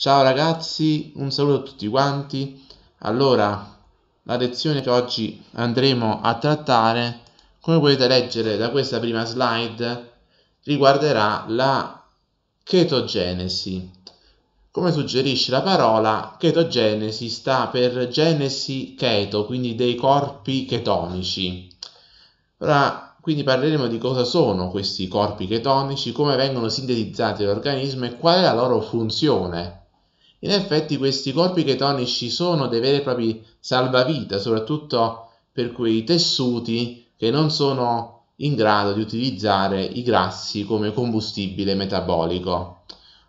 Ciao ragazzi, un saluto a tutti quanti. Allora, la lezione che oggi andremo a trattare, come potete leggere da questa prima slide, riguarderà la chetogenesi. Come suggerisce la parola, chetogenesi sta per genesi cheto, quindi dei corpi chetonici. Ora, quindi parleremo di cosa sono questi corpi chetonici, come vengono sintetizzati dall'organismo e qual è la loro funzione in effetti questi corpi chetonici sono dei veri e propri salvavita, soprattutto per quei tessuti che non sono in grado di utilizzare i grassi come combustibile metabolico.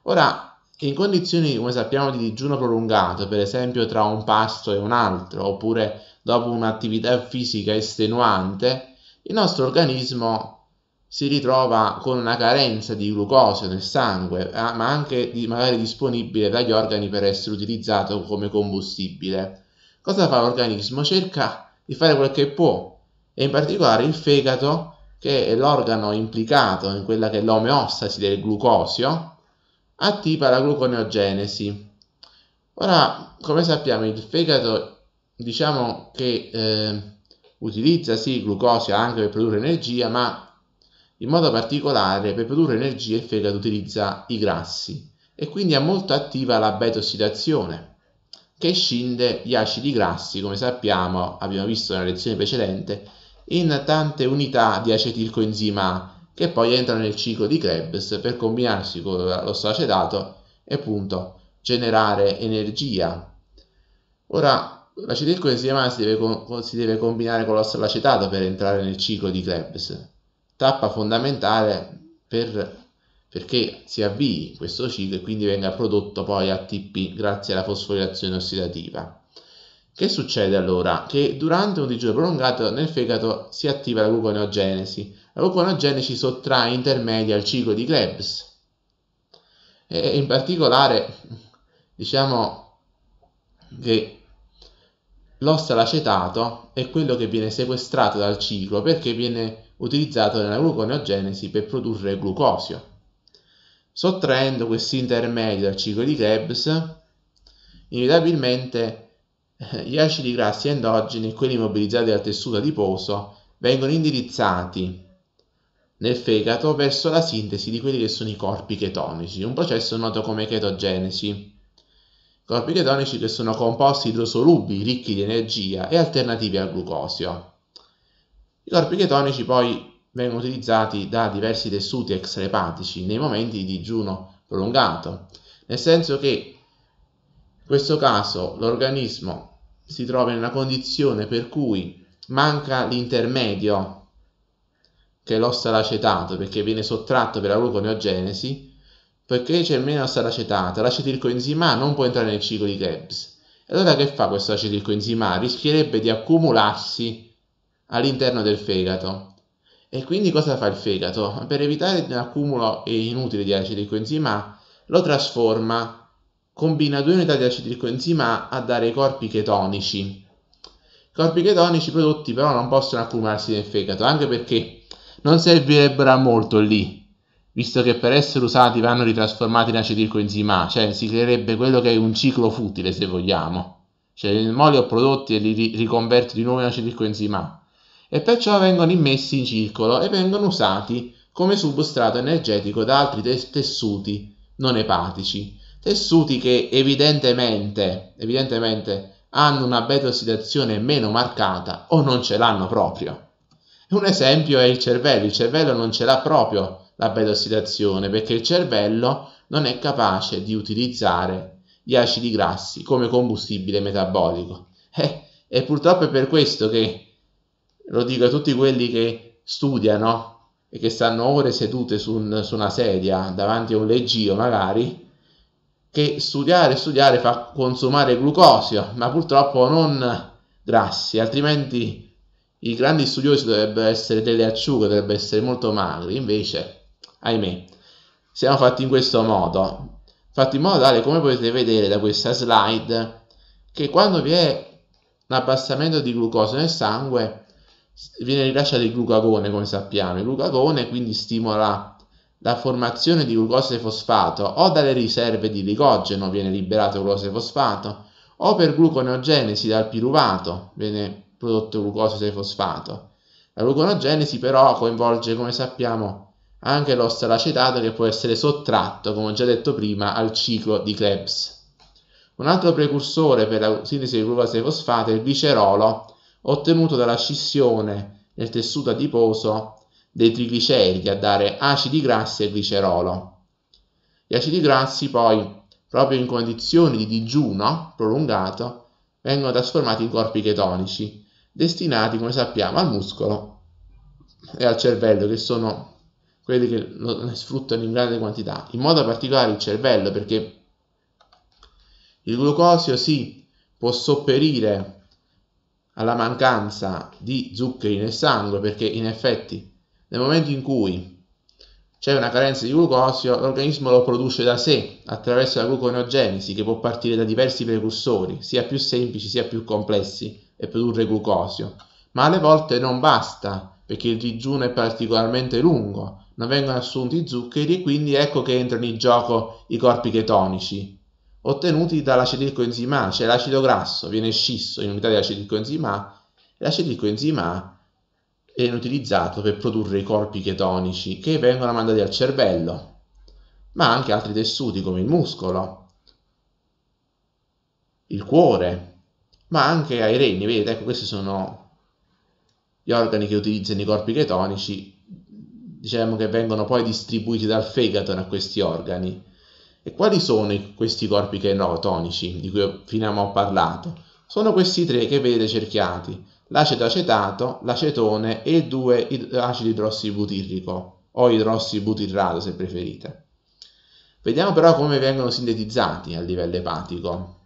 Ora, in condizioni, come sappiamo, di digiuno prolungato, per esempio tra un pasto e un altro, oppure dopo un'attività fisica estenuante, il nostro organismo si ritrova con una carenza di glucosio nel sangue, eh, ma anche di, magari disponibile dagli organi per essere utilizzato come combustibile. Cosa fa l'organismo? Cerca di fare quel che può e in particolare il fegato, che è l'organo implicato in quella che è l'omeostasi del glucosio, attiva la gluconeogenesi. Ora, come sappiamo, il fegato diciamo che eh, utilizza sì il glucosio anche per produrre energia, ma in modo particolare, per produrre energia il fegato utilizza i grassi e quindi è molto attiva la beta-ossidazione, che scinde gli acidi grassi, come sappiamo, abbiamo visto nella lezione precedente, in tante unità di acetilcoenzima A, che poi entrano nel ciclo di Krebs per combinarsi con lo acetato e appunto generare energia. Ora, l'acetilcoenzima A si deve, si deve combinare con lo acetato per entrare nel ciclo di Krebs, tappa fondamentale per, perché si avvii questo ciclo e quindi venga prodotto poi ATP grazie alla fosforilazione ossidativa. Che succede allora? Che durante un digiuno prolungato nel fegato si attiva la gluconeogenesi. La gluconeogenesi sottrae intermedia al ciclo di Krebs. E in particolare, diciamo che l'ossa l'acetato è quello che viene sequestrato dal ciclo perché viene utilizzato nella gluconeogenesi per produrre glucosio. Sottraendo questo intermedio dal ciclo di Krebs, inevitabilmente eh, gli acidi grassi endogeni e quelli mobilizzati dal tessuto adiposo vengono indirizzati nel fegato verso la sintesi di quelli che sono i corpi chetonici, un processo noto come chetogenesi. Corpi chetonici che sono composti idrosolubili, ricchi di energia e alternativi al glucosio. I corpi chetonici poi vengono utilizzati da diversi tessuti extrepatici nei momenti di digiuno prolungato, nel senso che in questo caso l'organismo si trova in una condizione per cui manca l'intermedio che è l'ossa l'acetato perché viene sottratto per la gluconeogenesi perché c'è meno l'acetato, l'acetilcoenzima non può entrare nel ciclo di Krebs allora che fa questo acetilcoenzima? rischierebbe di accumularsi all'interno del fegato. E quindi cosa fa il fegato? Per evitare l'accumulo inutile di acetilcoenzima A, lo trasforma, combina due unità di acetilcoenzima A a dare i corpi chetonici. I Corpi chetonici prodotti però non possono accumularsi nel fegato, anche perché non servirebbero a molto lì, visto che per essere usati vanno ritrasformati in acetilcoenzima A, cioè si creerebbe quello che è un ciclo futile se vogliamo. Cioè, il moli ho prodotti e li riconverto di nuovo in acetilcoenzima A e perciò vengono immessi in circolo e vengono usati come substrato energetico da altri tes- tessuti non epatici, tessuti che evidentemente, evidentemente hanno una beta ossidazione meno marcata o non ce l'hanno proprio. Un esempio è il cervello, il cervello non ce l'ha proprio la beta ossidazione perché il cervello non è capace di utilizzare gli acidi grassi come combustibile metabolico. Eh, e purtroppo è per questo che lo dico a tutti quelli che studiano e che stanno ore sedute su, un, su una sedia davanti a un leggio magari, che studiare e studiare fa consumare glucosio, ma purtroppo non grassi, altrimenti i grandi studiosi dovrebbero essere delle acciughe, dovrebbero essere molto magri, invece, ahimè, siamo fatti in questo modo, fatti in modo tale, come potete vedere da questa slide, che quando vi è un abbassamento di glucosio nel sangue, viene rilasciato il glucagone, come sappiamo. Il glucagone quindi stimola la formazione di glucose fosfato o dalle riserve di glicogeno viene liberato glucose fosfato o per gluconeogenesi dal piruvato viene prodotto glucose fosfato. La gluconeogenesi però coinvolge, come sappiamo, anche l'ostalacetato che può essere sottratto, come ho già detto prima, al ciclo di Krebs. Un altro precursore per la sintesi di glucose fosfato è il glicerolo, ottenuto dalla scissione nel tessuto adiposo dei trigliceridi a dare acidi grassi e glicerolo. Gli acidi grassi poi, proprio in condizioni di digiuno prolungato, vengono trasformati in corpi chetonici, destinati, come sappiamo, al muscolo e al cervello, che sono quelli che ne sfruttano in grande quantità, in modo particolare il cervello, perché il glucosio si può sopperire alla mancanza di zuccheri nel sangue perché in effetti nel momento in cui c'è una carenza di glucosio, l'organismo lo produce da sé attraverso la gluconeogenesi che può partire da diversi precursori, sia più semplici sia più complessi, e produrre glucosio. Ma alle volte non basta perché il digiuno è particolarmente lungo, non vengono assunti i zuccheri e quindi ecco che entrano in gioco i corpi chetonici, ottenuti dall'acetilcoenzima A, cioè l'acido grasso viene scisso in unità di acetilcoenzima A e l'acetilcoenzima A viene utilizzato per produrre i corpi chetonici che vengono mandati al cervello, ma anche altri tessuti come il muscolo, il cuore, ma anche ai reni, vedete, ecco questi sono gli organi che utilizzano i corpi chetonici, diciamo che vengono poi distribuiti dal fegato a questi organi e quali sono questi corpi chenotonici di cui finiamo ho parlato? Sono questi tre che vedete cerchiati, l'aceto acetato, l'acetone e due acidi idrossibutirrico o idrossibutirrato se preferite. Vediamo però come vengono sintetizzati a livello epatico.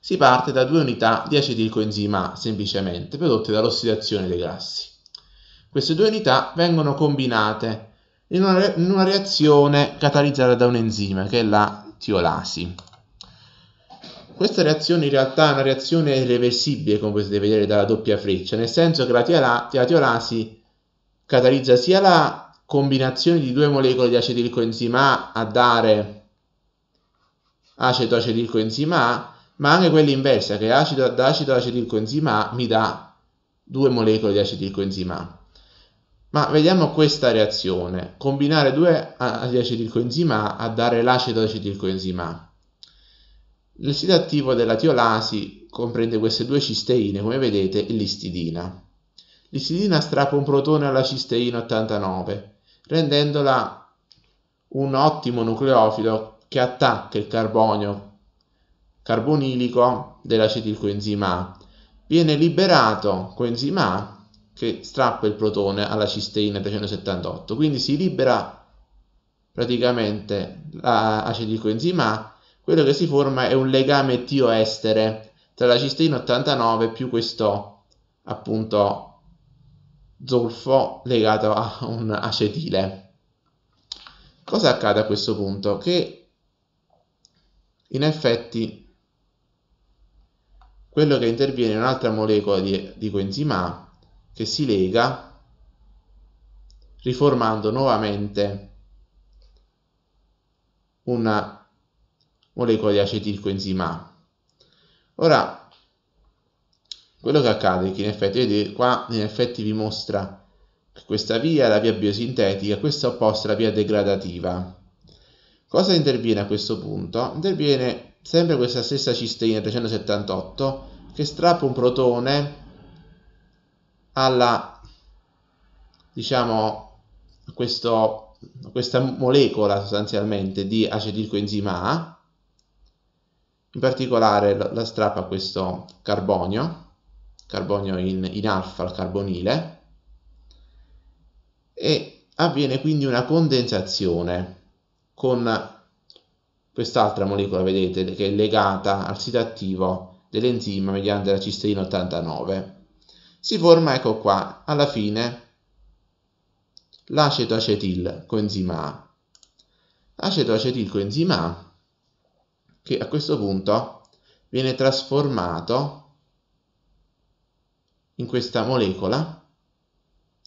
Si parte da due unità di acetilcoenzima A semplicemente prodotte dall'ossidazione dei grassi. Queste due unità vengono combinate in una, in una reazione catalizzata da un enzima che è la tiolasi. Questa reazione in realtà è una reazione irreversibile, come potete vedere dalla doppia freccia, nel senso che la, tiola, la tiolasi catalizza sia la combinazione di due molecole di acetilcoenzima A a dare aceto-acetilcoenzima A, ma anche quella inversa, che acido ad acido-acetilcoenzima A mi dà due molecole di acetilcoenzima A. Ma vediamo questa reazione. Combinare due acetilcoenzima A a dare l'acido acetilcoenzima A. Il sito attivo della tiolasi comprende queste due cisteine, come vedete, e l'istidina. L'istidina strappa un protone alla cisteina 89, rendendola un ottimo nucleofilo che attacca il carbonio carbonilico dell'acetilcoenzima A. Viene liberato coenzima A che strappa il protone alla cisteina 378, quindi si libera praticamente l'acetilcoenzima A, quello che si forma è un legame tioestere tra la cisteina 89 più questo appunto zolfo legato a un acetile. Cosa accade a questo punto? Che in effetti quello che interviene è un'altra molecola di, di coenzima A che si lega riformando nuovamente una molecola di acetilcoenzima Ora, quello che accade è che in effetti, vedete, qua in effetti vi mostra che questa via è la via biosintetica, questa opposta è la via degradativa. Cosa interviene a questo punto? Interviene sempre questa stessa cisteina 378 che strappa un protone alla diciamo questo, questa molecola sostanzialmente di acetilcoenzima A in particolare la, la strappa a questo carbonio carbonio in, in alfa al carbonile e avviene quindi una condensazione con quest'altra molecola vedete che è legata al sito attivo dell'enzima mediante la cisteina 89 si forma, ecco qua, alla fine l'acetoacetil coenzima A. Acetoacetil coenzima A che a questo punto viene trasformato in questa molecola,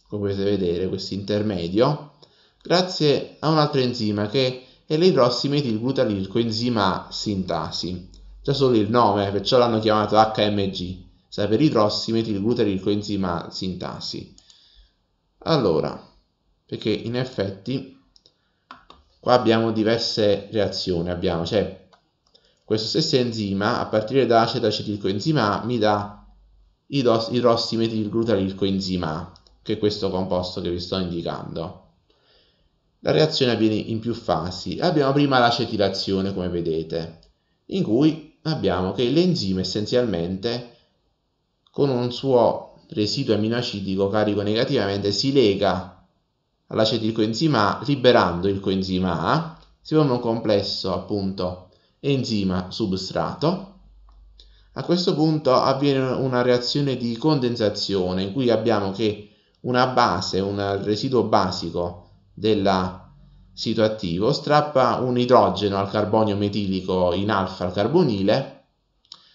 come potete vedere, questo intermedio, grazie a un altro enzima che è l'idrossimetilglutalil coenzima A sintasi. Già solo il nome, perciò l'hanno chiamato HMG per i grossi saperidrossi metilglutaricoenzima sintasi. Allora, perché in effetti qua abbiamo diverse reazioni, abbiamo, cioè questo stesso enzima a partire da acetacetilcoenzima A mi dà i metri idrossimetilglutarilcoenzima A, che è questo composto che vi sto indicando. La reazione avviene in più fasi. Abbiamo prima l'acetilazione, come vedete, in cui abbiamo che l'enzima essenzialmente con un suo residuo aminoacidico carico negativamente si lega all'acetilcoenzima A liberando il coenzima A, si forma un complesso appunto enzima substrato. A questo punto avviene una reazione di condensazione in cui abbiamo che una base, un residuo basico del sito attivo strappa un idrogeno al carbonio metilico in alfa al carbonile,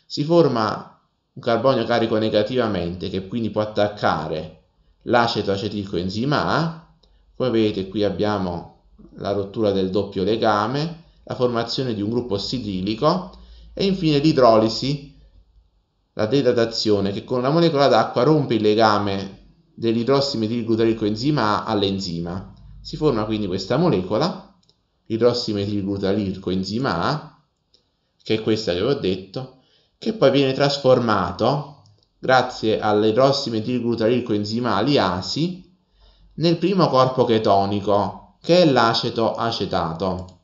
si forma un carbonio carico negativamente che quindi può attaccare l'aceto acetilcoenzima A, come vedete qui abbiamo la rottura del doppio legame, la formazione di un gruppo ossidilico e infine l'idrolisi, la degradazione che con una molecola d'acqua rompe il legame dell'idrossimetilglutarilcoenzima A all'enzima. Si forma quindi questa molecola, idrossimetilglutarilcoenzima A, che è questa che vi ho detto, che poi viene trasformato, grazie alle prossime idrossimetilglutaricoenzimali ASI, nel primo corpo chetonico, che è l'aceto acetato.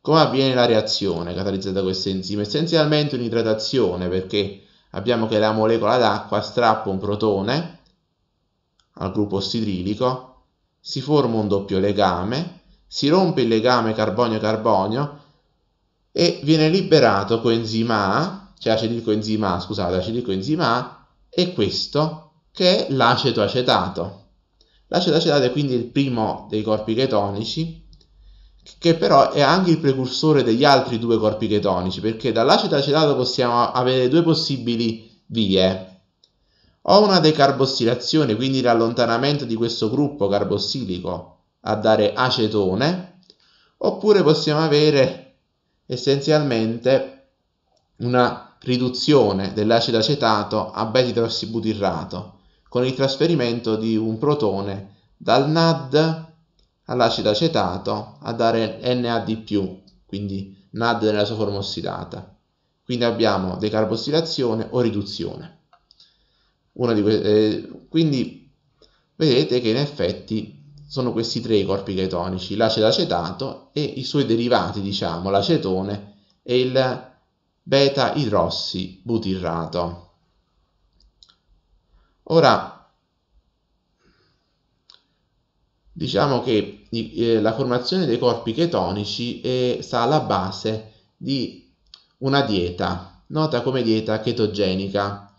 Come avviene la reazione catalizzata da questo enzima? Essenzialmente un'idratazione, perché abbiamo che la molecola d'acqua strappa un protone al gruppo ossidrilico, si forma un doppio legame, si rompe il legame carbonio-carbonio e viene liberato coenzima A, cioè acetilcoenzima A, scusate, acetilcoenzima A, e questo che è l'aceto acetato. L'aceto acetato è quindi il primo dei corpi chetonici, che però è anche il precursore degli altri due corpi chetonici, perché dall'aceto acetato possiamo avere due possibili vie. O una decarbossilazione, quindi l'allontanamento di questo gruppo carbossilico a dare acetone, oppure possiamo avere essenzialmente una riduzione dell'acido acetato a beta con il trasferimento di un protone dal NAD all'acido acetato a dare NAD+, quindi NAD nella sua forma ossidata. Quindi abbiamo decarbossilazione o riduzione. Queste, eh, quindi vedete che in effetti sono questi tre i corpi chetonici, l'acetacetato e i suoi derivati, diciamo, l'acetone e il beta-idrossi butirrato. Ora, diciamo che eh, la formazione dei corpi chetonici è, eh, sta alla base di una dieta, nota come dieta chetogenica,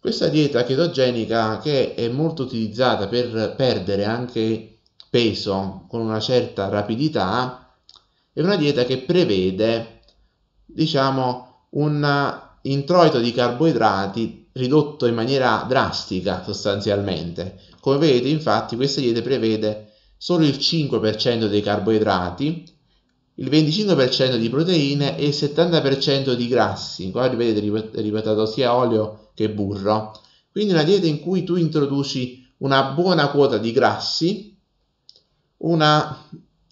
questa dieta chetogenica che è molto utilizzata per perdere anche peso con una certa rapidità è una dieta che prevede diciamo un introito di carboidrati ridotto in maniera drastica sostanzialmente. Come vedete infatti questa dieta prevede solo il 5% dei carboidrati il 25% di proteine e il 70% di grassi. Qua vedete ripetato sia olio che burro. Quindi una dieta in cui tu introduci una buona quota di grassi, una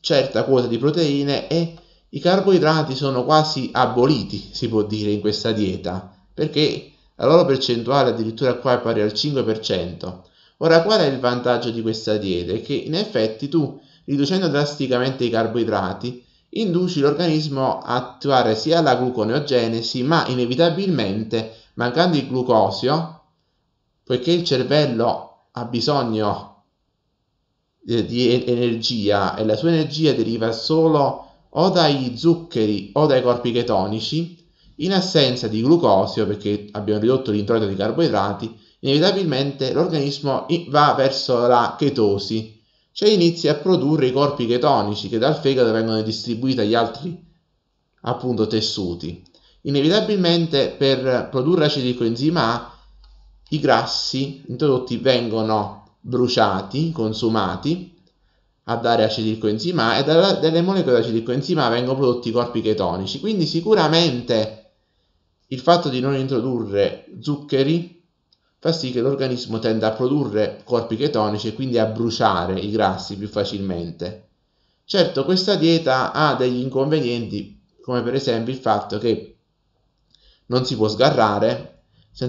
certa quota di proteine e i carboidrati sono quasi aboliti, si può dire, in questa dieta, perché la loro percentuale addirittura qua è pari al 5%. Ora, qual è il vantaggio di questa dieta? È che in effetti tu, riducendo drasticamente i carboidrati, induci l'organismo a attuare sia la gluconeogenesi, ma inevitabilmente, mancando il glucosio, poiché il cervello ha bisogno eh, di energia e la sua energia deriva solo o dai zuccheri o dai corpi chetonici, in assenza di glucosio, perché abbiamo ridotto l'introito di carboidrati, inevitabilmente l'organismo va verso la chetosi, cioè inizi a produrre i corpi chetonici che dal fegato vengono distribuiti agli altri appunto tessuti. Inevitabilmente per produrre acidico enzima A i grassi introdotti vengono bruciati, consumati a dare acidico enzima A e da, dalle molecole di acidico enzima A vengono prodotti i corpi chetonici. Quindi sicuramente il fatto di non introdurre zuccheri fa sì che l'organismo tenda a produrre corpi chetonici e quindi a bruciare i grassi più facilmente. Certo, questa dieta ha degli inconvenienti, come per esempio il fatto che non si può sgarrare, nel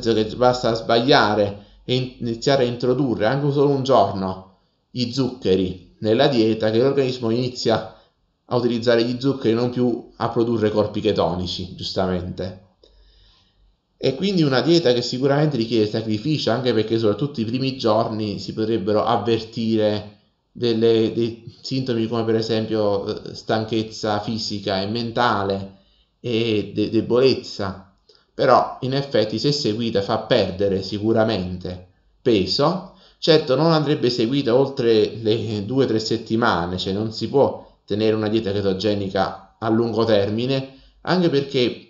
senso che basta sbagliare e iniziare a introdurre anche solo un giorno i zuccheri nella dieta che l'organismo inizia a utilizzare gli zuccheri non più a produrre corpi chetonici, giustamente. E quindi una dieta che sicuramente richiede sacrificio, anche perché soprattutto i primi giorni si potrebbero avvertire delle, dei sintomi come per esempio eh, stanchezza fisica e mentale e de- debolezza. Però in effetti se seguita fa perdere sicuramente peso, certo non andrebbe seguita oltre le 2-3 settimane, cioè non si può tenere una dieta chetogenica a lungo termine, anche perché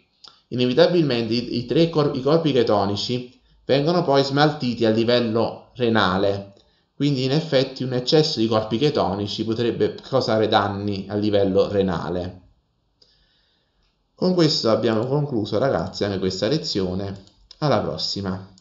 Inevitabilmente i, i tre cor i corpi chetonici vengono poi smaltiti a livello renale, quindi in effetti un eccesso di corpi chetonici potrebbe causare danni a livello renale. Con questo abbiamo concluso ragazzi anche questa lezione, alla prossima!